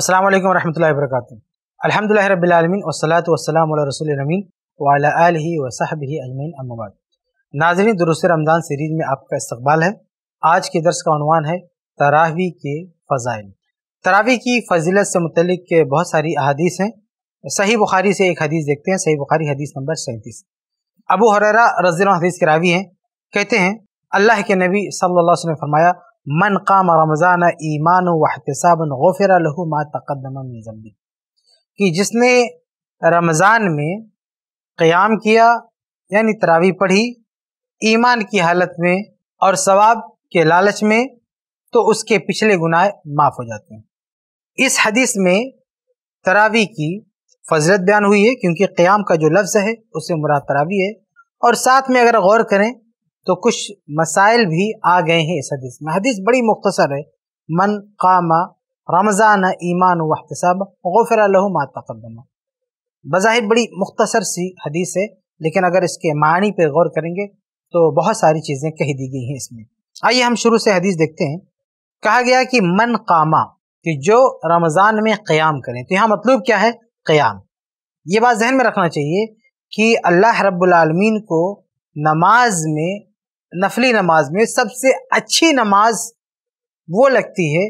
अल्लाम वरहमल वर्क अलहमदिल्ला रबालमीन वसलात वसलाम रसूल नमीन वाला वसाहब अलमीन अम्माबाद नाजरीन दुरुस्त रमज़ान सीरीज़ में आपका इस्तबाल है आज के दर्स का अनवान है तरावी के फ़जाइल तरावी की फजीलत से मुतल के बहुत सारी अहादीस हैं सही बुखारी से एक हदीस देखते हैं सही बुखारी हदीस नंबर सैंतीस अबू हरारा रजील हदीस के रावी हैं कहते हैं अल्लाह के नबी सल्लल्लाहु अलैहि वसल्लम ने फरमाया मन काम रमज़ान ईमान वहतसाबन गफ़िर लहू मा तकदम जम्बी कि जिसने रमज़ान में क़याम किया यानी तरावी पढ़ी ईमान की हालत में और सवाब के लालच में तो उसके पिछले गुनाह माफ़ हो जाते हैं इस हदीस में तरावी की फजलत बयान हुई है क्योंकि क़याम का जो लफ्ज़ है उससे मुराद तरावी है और साथ में अगर गौर करें तो कुछ मसाइल भी आ गए हैं इस हदीस में हदीस बड़ी मुख्तसर है मन कामा रमज़ान ईमान वहतसब गफ़र मा बज़ाहिर बड़ी मुख्तसर सी हदीस है लेकिन अगर इसके मानी पे गौर करेंगे तो बहुत सारी चीज़ें कह दी गई हैं इसमें आइए हम शुरू से हदीस देखते हैं कहा गया कि मन कामा कि जो रमज़ान में क़याम करें तो यहाँ मतलूब क्या है क़याम ये बात जहन में रखना चाहिए कि अल्लाह रब्बुल रबालमीन को नमाज में नफली नमाज में सबसे अच्छी नमाज वो लगती है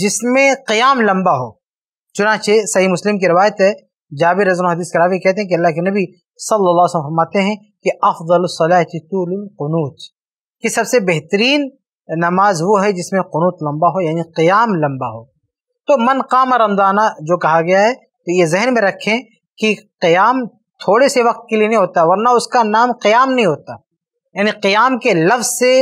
जिसमें क़याम लंबा हो चुनाचे सही मुस्लिम की रवायत है जाबिर रजन हदीस करावी कहते हैं कि अल्लाह के नबी सल्लल्लाहु अलैहि वसल्लम फरमाते हैं कि अफ़लसलातूलूत कि सबसे बेहतरीन नमाज वो है जिसमें क़नूत लंबा हो यानी क़याम लंबा हो तो मन काम रमदाना जो कहा गया है तो ये जहन में रखें कि क़याम थोड़े से वक्त के लिए नहीं होता वरना उसका नाम क़याम नहीं होता यानी क्याम के लफ्ज़ से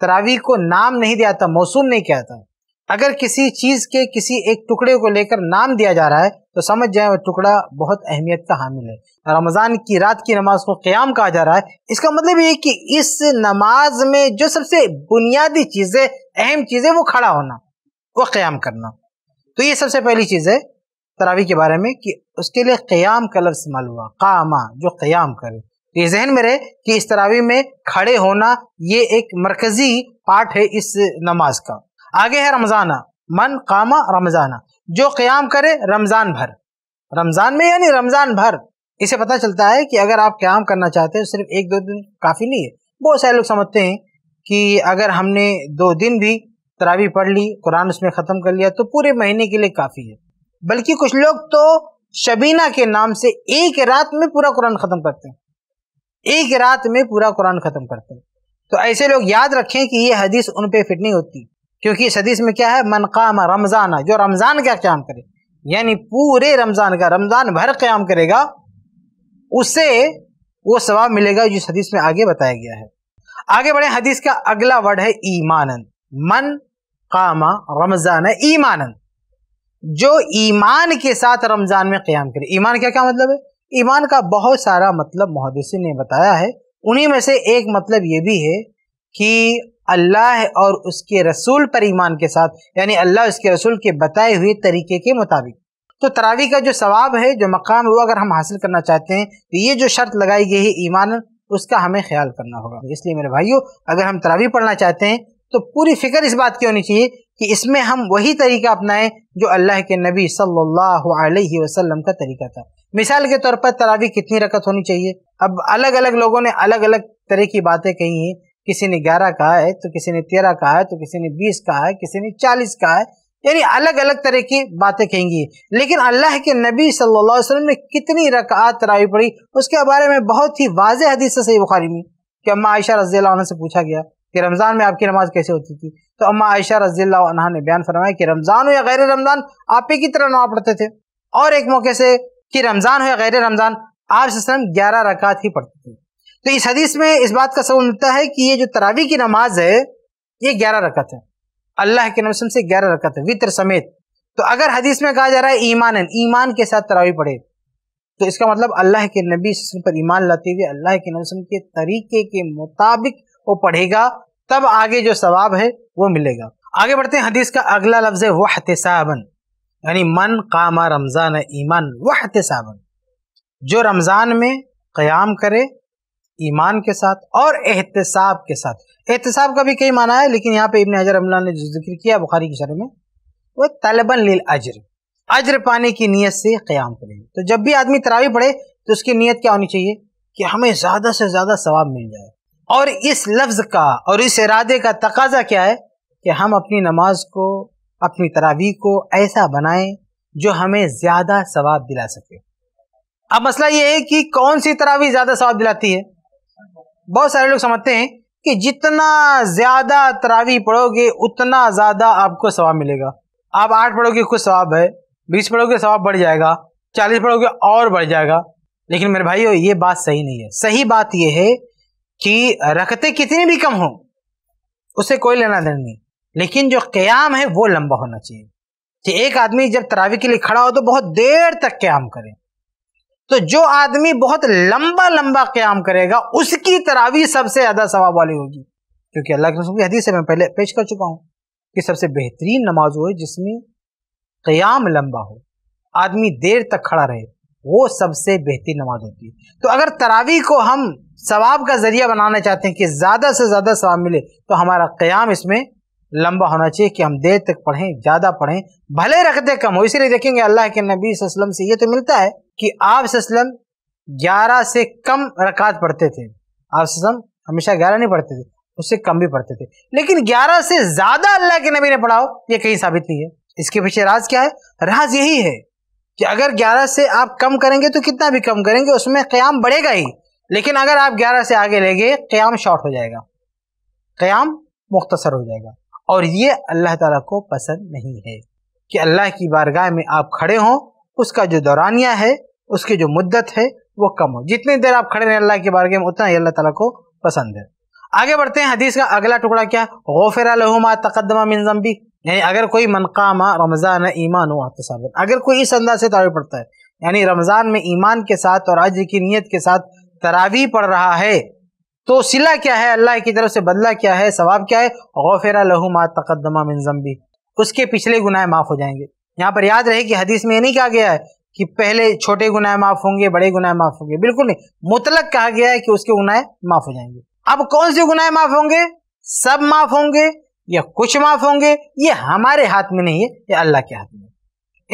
तरावी को नाम नहीं दिया था मौसू नहीं किया था अगर किसी चीज़ के किसी एक टुकड़े को लेकर नाम दिया जा रहा है तो समझ जाए वह टुकड़ा बहुत अहमियत का हामिल है रमज़ान की रात की नमाज को क्याम कहा जा रहा है इसका मतलब ये कि इस नमाज में जो सबसे बुनियादी चीज़ें अहम चीज़ें वो खड़ा होना वो क्याम करना तो ये सबसे पहली चीज़ है तरावी के बारे में कि उसके लिए क्याम का लफ्ज़ इस्तेमाल हुआ कामा जो क्याम करे तो ये जहन में रहे कि इस तरावी में खड़े होना ये एक मरकजी पार्ट है इस नमाज का आगे है रमज़ाना मन कामा रमज़ाना जो क़्याम करे रमज़ान भर रमज़ान में यानी रमज़ान भर इसे पता चलता है कि अगर आप क़्याम करना चाहते हैं सिर्फ एक दो दिन काफ़ी नहीं है बहुत सारे लोग समझते हैं कि अगर हमने दो दिन भी तरावी पढ़ ली कुरान उसमें ख़त्म कर लिया तो पूरे महीने के लिए काफ़ी है बल्कि कुछ लोग तो शबीना के नाम से एक रात में पूरा कुरान ख़त्म करते हैं एक रात में पूरा कुरान ख़त्म करते हैं तो ऐसे लोग याद रखें कि ये हदीस उन पर फिट नहीं होती क्योंकि इस हदीस में क्या है मनकाम रमजान जो रमज़ान का क्याम करे यानी पूरे रमज़ान का रमज़ान भर क्याम करेगा उसे वो सवाब मिलेगा जिस हदीस में आगे बताया गया है आगे बढ़े हदीस का अगला वर्ड है ईमानंद मन कामा रमज़ान ईमानंद जो ईमान के साथ रमज़ान में क़्याम करे ईमान क्या क्या मतलब है ईमान का बहुत सारा मतलब मुहदसिन ने बताया है उन्हीं में से एक मतलब ये भी है कि अल्लाह और उसके रसूल पर ईमान के साथ यानी अल्लाह उसके रसूल के बताए हुए तरीके के मुताबिक तो तरावी का जो सवाब है जो मकाम है वो अगर हम हासिल करना चाहते हैं तो ये जो शर्त लगाई गई है ईमान उसका हमें ख्याल करना होगा इसलिए मेरे भाइयों अगर हम तरावी पढ़ना चाहते हैं तो पूरी फिक्र इस बात की होनी चाहिए कि इसमें हम वही तरीका अपनाएं जो अल्लाह के नबी सल्लल्लाहु अलैहि वसल्लम का तरीका था मिसाल के तौर पर तरावी कितनी रकत होनी चाहिए अब अलग अलग लोगों ने अलग अलग तरह की बातें कही हैं किसी ने ग्यारह कहा है तो किसी ने तेरह कहा है तो किसी ने बीस कहा है किसी ने चालीस कहा है यानी अलग अलग तरह की बातें कहेंगी लेकिन अल्लाह के नबी सल्लल्लाहु अलैहि वसल्लम ने कितनी रकात तरावी पढ़ी उसके बारे में बहुत ही वाज हदीस से सही बुखारी में कि अम्मा आयशा रजी से पूछा गया कि रमज़ान में आपकी नमाज कैसे होती थी तो अम्मा आयशा रजी ने बयान फरमाया कि रमज़ान हो या गैर रमज़ान आप ही की तरह नवा पढ़ते थे और एक मौके से कि रमज़ान हो या गैर रमज़ान आप ग्यारह रकात ही पढ़ते थे तो इस हदीस में इस बात का सबूत मिलता है कि ये जो तरावी की नमाज है ये ग्यारह रकत है अल्लाह के नमसम से ग्यारह रकत है वित्र समेत तो अगर हदीस में कहा जा रहा है ईमान ईमान के साथ तरावी पढ़े तो इसका मतलब अल्लाह के नबी पर ईमान लाते हुए अल्लाह के नबी के तरीके के मुताबिक वो पढ़ेगा तब आगे जो सवाब है वो मिलेगा आगे बढ़ते हैं हदीस का अगला लफ्ज़ है वह यानी मन कामा रमज़ान ईमान वह साबन जो रमज़ान में क़याम करे ईमान के साथ और एहतसाब के साथ एहतसाब का भी कई माना है लेकिन यहाँ पे इब्ने हजर अमला ने जो जिक्र किया बुखारी की शरण में वो तलबन लील अजर अजर पाने की नीयत से क़याम करें तो जब भी आदमी तरावी पढ़े तो उसकी नीयत क्या होनी चाहिए कि हमें ज़्यादा से ज़्यादा सवाब मिल जाए और इस लफ्ज़ का और इस इरादे का तकाजा क्या है कि हम अपनी नमाज को अपनी तरावी को ऐसा बनाएं जो हमें ज़्यादा सवाब दिला सके अब मसला यह है कि कौन सी तरावी ज़्यादा सवाब दिलाती है बहुत सारे लोग समझते हैं कि जितना ज़्यादा तरावी पढ़ोगे उतना ज़्यादा आपको सवाब मिलेगा आप आठ पढ़ोगे कुछ सवाब है बीस पढ़ोगे सवाब बढ़ जाएगा चालीस पढ़ोगे और बढ़ जाएगा लेकिन मेरे भाई ये बात सही नहीं है सही बात यह है कि रखते कितनी भी कम हो उसे कोई लेना देना नहीं लेकिन जो क्याम है वो लंबा होना चाहिए कि एक आदमी जब तरावी के लिए खड़ा हो तो बहुत देर तक क्याम करे तो जो आदमी बहुत लंबा लंबा क्याम करेगा उसकी तरावी सबसे ज़्यादा सवाब वाली होगी क्योंकि अल्लाह के रसूल की हदीस से मैं पहले पेश कर चुका हूँ कि सबसे बेहतरीन नमाज हो जिसमें क्याम लंबा हो आदमी देर तक खड़ा रहे वो सबसे बेहतरीन नमाज होती है तो अगर तरावी को हम सवाब का ज़रिया बनाना चाहते हैं कि ज़्यादा से ज़्यादा सवाब मिले तो हमारा क्याम इसमें लंबा होना चाहिए कि हम देर तक पढ़ें ज़्यादा पढ़ें भले रख दे कम हो इसीलिए देखेंगे अल्लाह के नबी वसल्लम से ये तो मिलता है कि आप वसल्लम ग्यारह से कम रकात पढ़ते थे आप वसल्लम हमेशा ग्यारह नहीं पढ़ते थे उससे कम भी पढ़ते थे लेकिन ग्यारह से ज़्यादा अल्लाह के नबी ने पढ़ाओ ये कहीं साबित नहीं है इसके पीछे राज क्या है राज यही है कि अगर ग्यारह से आप कम करेंगे तो कितना भी कम करेंगे उसमें क़्याम बढ़ेगा ही लेकिन अगर आप ग्यारह से आगे ले गए क़्याम शॉर्ट हो जाएगा क़्याम मुख्तसर हो जाएगा और ये अल्लाह ताला को पसंद नहीं है कि अल्लाह की बारगाह में आप खड़े हों उसका जो दौरानिया है उसकी जो मुद्दत है वो कम हो जितनी देर आप खड़े रहें अल्लाह की बारगाह में उतना ही अल्लाह ताला को पसंद है आगे बढ़ते हैं हदीस का अगला टुकड़ा क्या गौफरा लहुमा तकदमा मिन जम्बी यानी अगर कोई मनकामा रमज़ान ईमान हो तो साबिन अगर कोई इस अंदाज से तावी पड़ता है यानी रमज़ान में ईमान के साथ और आज की नीयत के साथ तरावी पढ़ रहा है तो सिला क्या है अल्लाह की तरफ से बदला क्या है सवाब क्या है गौफेरा लहू मा तकदमा मिनजम्बी उसके पिछले गुनाह माफ़ हो जाएंगे यहाँ पर याद रहे कि हदीस में ये नहीं कहा गया है कि पहले छोटे गुनाह माफ़ होंगे बड़े गुनाह माफ़ होंगे बिल्कुल नहीं मुतलक कहा गया है कि उसके गुनाह माफ़ हो जाएंगे अब कौन से गुनाह माफ़ होंगे सब माफ़ होंगे या कुछ माफ़ होंगे ये हमारे हाथ में नहीं है ये अल्लाह के हाथ में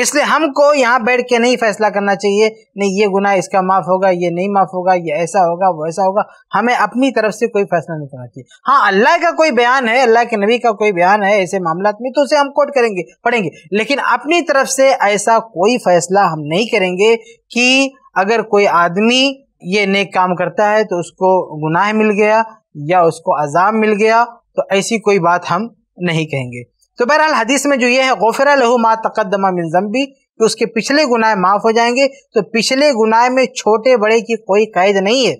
इसलिए हमको यहाँ बैठ के नहीं फैसला करना चाहिए नहीं ये गुनाह इसका माफ़ होगा ये नहीं माफ़ होगा ये ऐसा होगा वो ऐसा होगा हमें अपनी तरफ से कोई फैसला नहीं करना चाहिए हाँ अल्लाह का कोई बयान है अल्लाह के नबी का कोई बयान है ऐसे मामला में तो उसे हम कोट करेंगे पढ़ेंगे लेकिन अपनी तरफ से ऐसा कोई फैसला हम नहीं करेंगे कि अगर कोई आदमी ये नेक काम करता है तो उसको गुनाह मिल गया या उसको अजाम मिल गया तो ऐसी कोई बात हम नहीं कहेंगे तो बहरहाल हदीस में जो ये है गोफरा लहू मा तकदमा मिलजम्बी कि उसके पिछले गुनाह माफ़ हो जाएंगे तो पिछले गुनाह में छोटे बड़े की कोई कैद नहीं है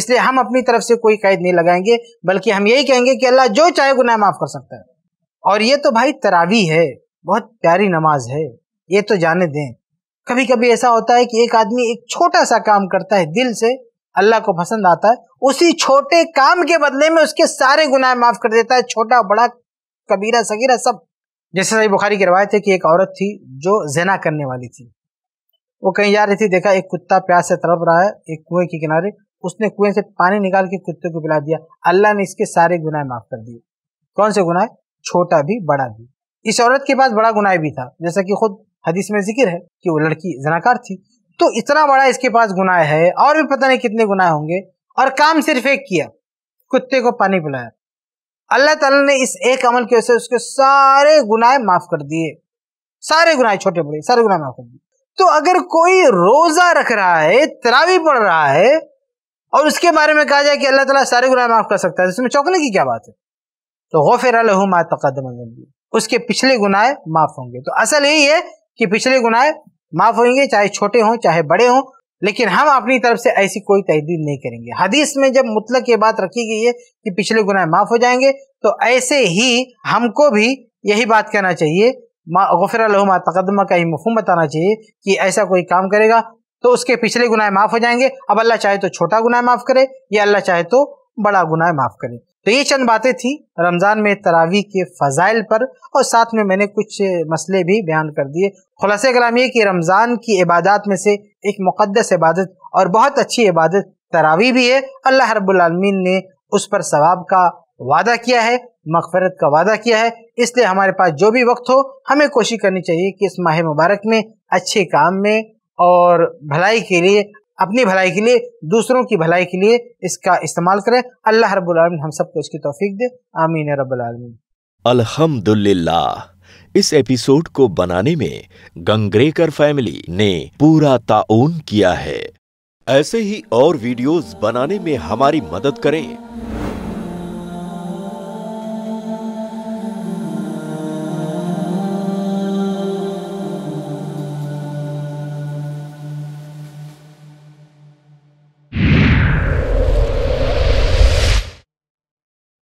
इसलिए हम अपनी तरफ से कोई कैद नहीं लगाएंगे बल्कि हम यही कहेंगे कि अल्लाह जो चाहे गुनाह माफ़ कर सकता है और ये तो भाई तरावी है बहुत प्यारी नमाज है ये तो जाने दें कभी कभी ऐसा होता है कि एक आदमी एक छोटा सा काम करता है दिल से अल्लाह को पसंद आता है उसी छोटे काम के बदले में उसके सारे गुनाह माफ कर देता है छोटा बड़ा कबीरा सगीरा सब जैसे सही बुखारी की रवायत है कि एक औरत थी जो जना करने वाली थी वो कहीं जा रही थी देखा एक कुत्ता प्यास से तड़प रहा है एक कुएं के किनारे उसने कुएं से पानी निकाल के कुत्ते को पिला दिया अल्लाह ने इसके सारे गुनाह माफ कर दिए कौन से गुनाह छोटा भी बड़ा भी इस औरत के पास बड़ा गुनाह भी था जैसा कि खुद हदीस में जिक्र है कि वो लड़की जनाकार थी तो इतना बड़ा इसके पास गुनाह है और भी पता नहीं कितने गुनाह होंगे और काम सिर्फ एक किया कुत्ते को पानी पिलाया अल्लाह ताला ने इस एक अमल की वजह से उसके सारे गुनाह माफ कर दिए सारे गुनाह छोटे बड़े सारे गुनाह माफ कर दिए तो अगर कोई रोजा रख रहा है तरावी पढ़ रहा है और उसके बारे में कहा जाए कि अल्लाह ताला सारे गुनाह माफ कर सकता है तो इसमें चौंकने की क्या बात है तो गौफिर अलहुमा तकदम उसके पिछले गुनाह माफ होंगे तो असल यही है कि पिछले गुनाह माफ होंगे चाहे छोटे हों चाहे बड़े हों लेकिन हम अपनी तरफ से ऐसी कोई तहदीद नहीं करेंगे हदीस में जब मुतलक ये बात रखी गई है कि पिछले गुनाह माफ़ हो जाएंगे तो ऐसे ही हमको भी यही बात कहना चाहिए गफर लहुमा तकदमा का ही मफहम बताना चाहिए कि ऐसा कोई काम करेगा तो उसके पिछले गुनाह माफ़ हो जाएंगे अब अल्लाह चाहे तो छोटा गुनाह माफ़ करे या अल्लाह चाहे तो बड़ा गुनाह माफ़ करे तो ये चंद बातें थी रमज़ान में तरावी के फ़जाइल पर और साथ में मैंने कुछ मसले भी बयान कर दिए खुलास कलाम ये कि रमज़ान की इबादत में से एक मुक़दस इबादत और बहुत अच्छी इबादत तरावी भी है अल्लाह रब्लमीन ने उस पर सवाब का वादा किया है मकफरत का वादा किया है इसलिए हमारे पास जो भी वक्त हो हमें कोशिश करनी चाहिए कि इस माह मुबारक में अच्छे काम में और भलाई के लिए अपनी भलाई के लिए दूसरों की भलाई के लिए इसका इस्तेमाल करें अल्लाह रबालमीन हम सबको इसकी तोफीक दे आमीन रबालमीन अल्हम्दुलिल्लाह इस एपिसोड को बनाने में गंगरेकर फैमिली ने पूरा ताउन किया है ऐसे ही और वीडियोस बनाने में हमारी मदद करें